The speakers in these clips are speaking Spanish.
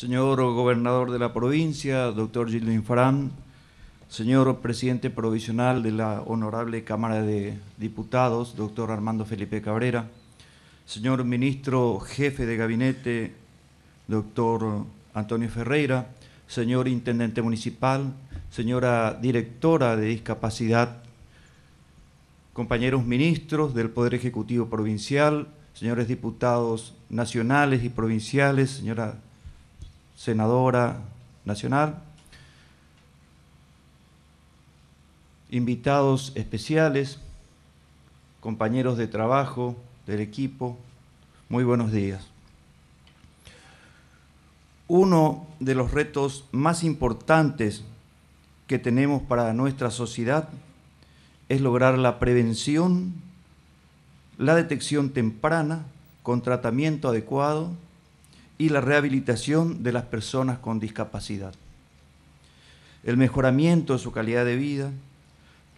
señor gobernador de la provincia, doctor Gilles Farán, señor presidente provisional de la Honorable Cámara de Diputados, doctor Armando Felipe Cabrera, señor ministro jefe de gabinete, doctor Antonio Ferreira, señor intendente municipal, señora directora de discapacidad, compañeros ministros del Poder Ejecutivo Provincial, señores diputados nacionales y provinciales, señora senadora nacional, invitados especiales, compañeros de trabajo del equipo, muy buenos días. Uno de los retos más importantes que tenemos para nuestra sociedad es lograr la prevención, la detección temprana con tratamiento adecuado y la rehabilitación de las personas con discapacidad, el mejoramiento de su calidad de vida,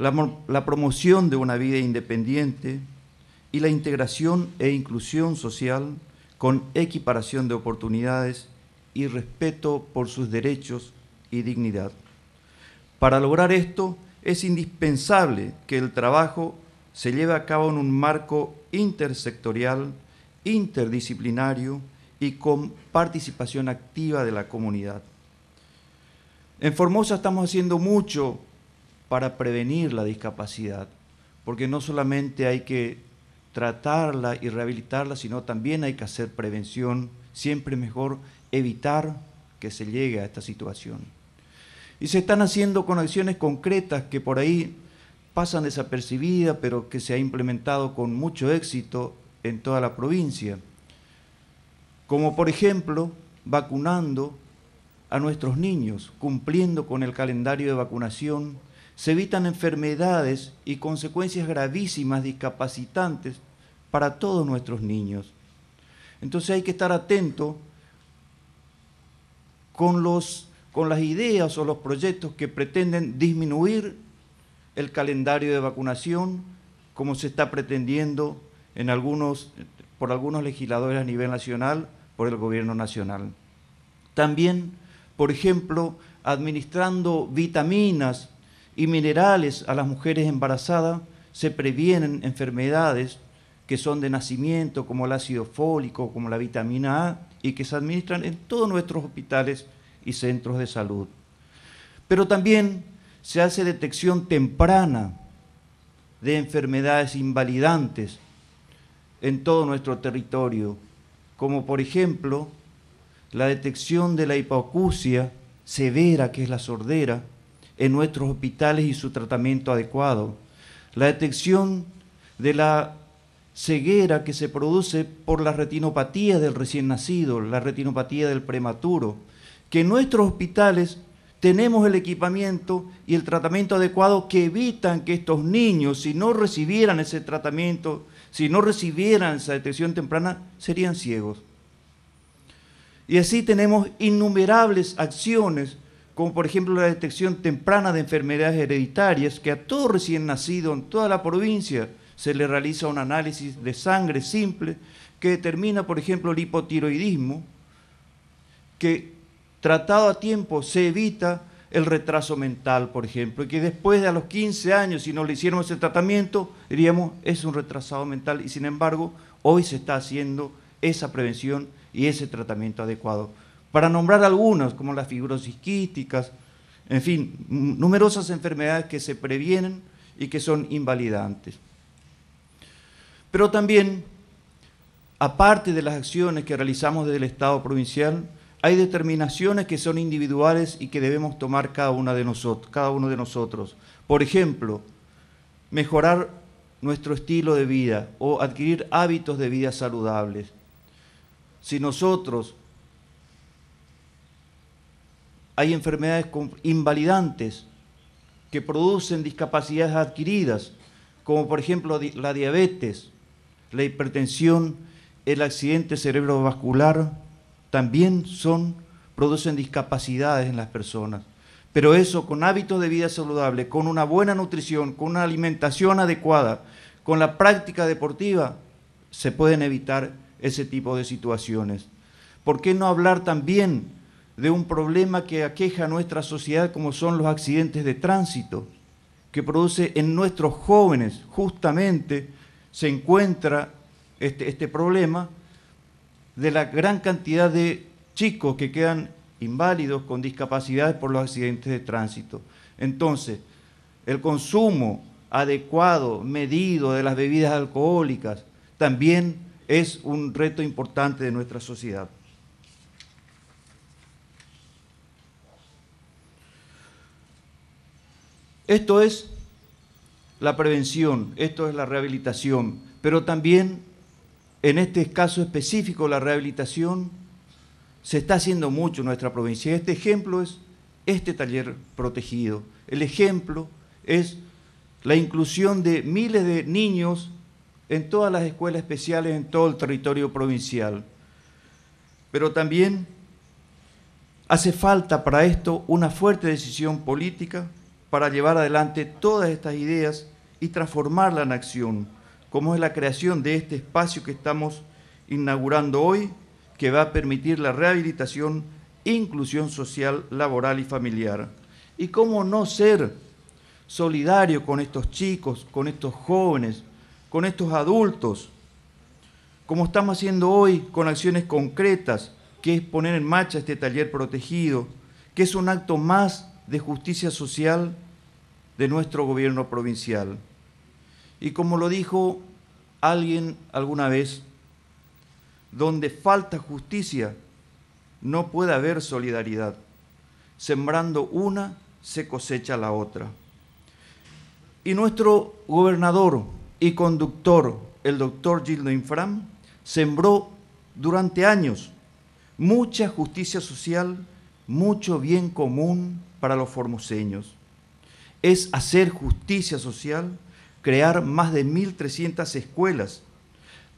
la, promoción de una vida independiente y la integración e inclusión social con equiparación de oportunidades y respeto por sus derechos y dignidad. Para lograr esto es indispensable que el trabajo se lleve a cabo en un marco intersectorial, interdisciplinario, y con participación activa de la comunidad. En Formosa estamos haciendo mucho para prevenir la discapacidad, porque no solamente hay que tratarla y rehabilitarla, sino también hay que hacer prevención, siempre mejor evitar que se llegue a esta situación. Y se están haciendo conexiones concretas que por ahí pasan desapercibidas, pero que se ha implementado con mucho éxito en toda la provincia como por ejemplo vacunando a nuestros niños, cumpliendo con el calendario de vacunación, se evitan enfermedades y consecuencias gravísimas discapacitantes para todos nuestros niños. Entonces hay que estar atento con, con las ideas o los proyectos que pretenden disminuir el calendario de vacunación, como se está pretendiendo en algunos, por algunos legisladores a nivel nacional, por el gobierno nacional. También, por ejemplo, administrando vitaminas y minerales a las mujeres embarazadas, se previenen enfermedades que son de nacimiento, como el ácido fólico, como la vitamina A, y que se administran en todos nuestros hospitales y centros de salud. Pero también se hace detección temprana de enfermedades invalidantes en todo nuestro territorio, como por ejemplo la detección de la hipoacusia severa, que es la sordera, en nuestros hospitales y su tratamiento adecuado, la detección de la ceguera que se produce por la retinopatía del recién nacido, la retinopatía del prematuro, que en nuestros hospitales tenemos el equipamiento y el tratamiento adecuado que evitan que estos niños, si no recibieran ese tratamiento, si no recibieran esa detección temprana, serían ciegos. Y así tenemos innumerables acciones, como por ejemplo la detección temprana de enfermedades hereditarias, que a todo recién nacido en toda la provincia se le realiza un análisis de sangre simple que determina, por ejemplo, el hipotiroidismo, que tratado a tiempo, se evita el retraso mental, por ejemplo, y que después de a los 15 años, si no le hiciéramos ese tratamiento, diríamos, es un retrasado mental, y sin embargo, hoy se está haciendo esa prevención y ese tratamiento adecuado. Para nombrar algunas, como las fibrosis quísticas, en fin, numerosas enfermedades que se previenen y que son invalidantes. Pero también, aparte de las acciones que realizamos desde el Estado provincial, hay determinaciones que son individuales y que debemos tomar cada, una de nosotros, cada uno de nosotros. Por ejemplo, mejorar nuestro estilo de vida o adquirir hábitos de vida saludables. Si nosotros hay enfermedades invalidantes que producen discapacidades adquiridas, como por ejemplo la diabetes, la hipertensión, el accidente cerebrovascular, también son, producen discapacidades en las personas. Pero eso con hábitos de vida saludable, con una buena nutrición, con una alimentación adecuada, con la práctica deportiva, se pueden evitar ese tipo de situaciones. ¿Por qué no hablar también de un problema que aqueja a nuestra sociedad como son los accidentes de tránsito, que produce en nuestros jóvenes justamente se encuentra este, este problema de la gran cantidad de chicos que quedan inválidos con discapacidades por los accidentes de tránsito. Entonces, el consumo adecuado, medido de las bebidas alcohólicas, también es un reto importante de nuestra sociedad. Esto es la prevención, esto es la rehabilitación, pero también en este caso específico, la rehabilitación, se está haciendo mucho en nuestra provincia. Este ejemplo es este taller protegido. El ejemplo es la inclusión de miles de niños en todas las escuelas especiales en todo el territorio provincial. Pero también hace falta para esto una fuerte decisión política para llevar adelante todas estas ideas y transformarla en acción Cómo es la creación de este espacio que estamos inaugurando hoy, que va a permitir la rehabilitación, inclusión social, laboral y familiar. ¿Y cómo no ser solidario con estos chicos, con estos jóvenes, con estos adultos? Como estamos haciendo hoy con acciones concretas, que es poner en marcha este taller protegido, que es un acto más de justicia social de nuestro gobierno provincial. Y como lo dijo alguien alguna vez, donde falta justicia, no puede haber solidaridad. Sembrando una, se cosecha la otra. Y nuestro gobernador y conductor, el doctor Gildo Infram, sembró durante años mucha justicia social, mucho bien común para los formoseños. Es hacer justicia social crear más de 1.300 escuelas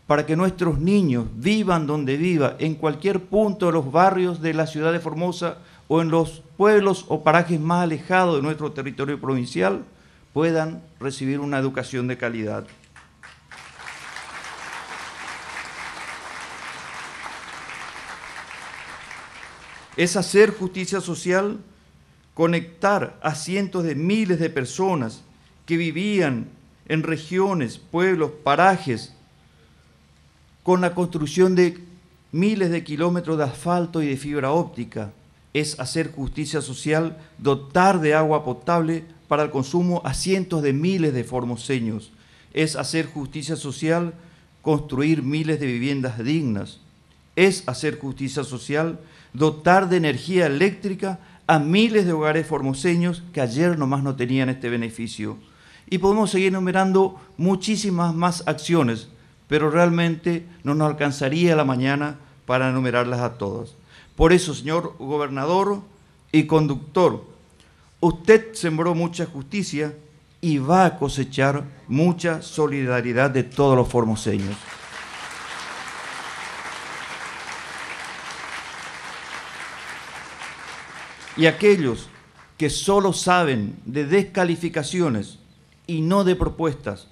para que nuestros niños vivan donde vivan, en cualquier punto de los barrios de la ciudad de Formosa o en los pueblos o parajes más alejados de nuestro territorio provincial, puedan recibir una educación de calidad. Es hacer justicia social, conectar a cientos de miles de personas que vivían en regiones, pueblos, parajes, con la construcción de miles de kilómetros de asfalto y de fibra óptica. Es hacer justicia social, dotar de agua potable para el consumo a cientos de miles de formoseños. Es hacer justicia social, construir miles de viviendas dignas. Es hacer justicia social, dotar de energía eléctrica a miles de hogares formoseños que ayer nomás no tenían este beneficio y podemos seguir enumerando muchísimas más acciones, pero realmente no nos alcanzaría la mañana para enumerarlas a todas. Por eso, señor gobernador y conductor, usted sembró mucha justicia y va a cosechar mucha solidaridad de todos los formoseños. Y aquellos que solo saben de descalificaciones y no de propuestas,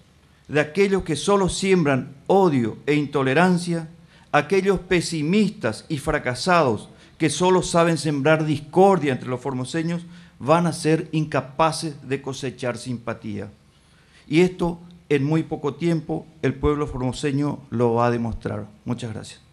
de aquellos que solo siembran odio e intolerancia, aquellos pesimistas y fracasados que solo saben sembrar discordia entre los formoseños, van a ser incapaces de cosechar simpatía. Y esto en muy poco tiempo el pueblo formoseño lo va a demostrar. Muchas gracias.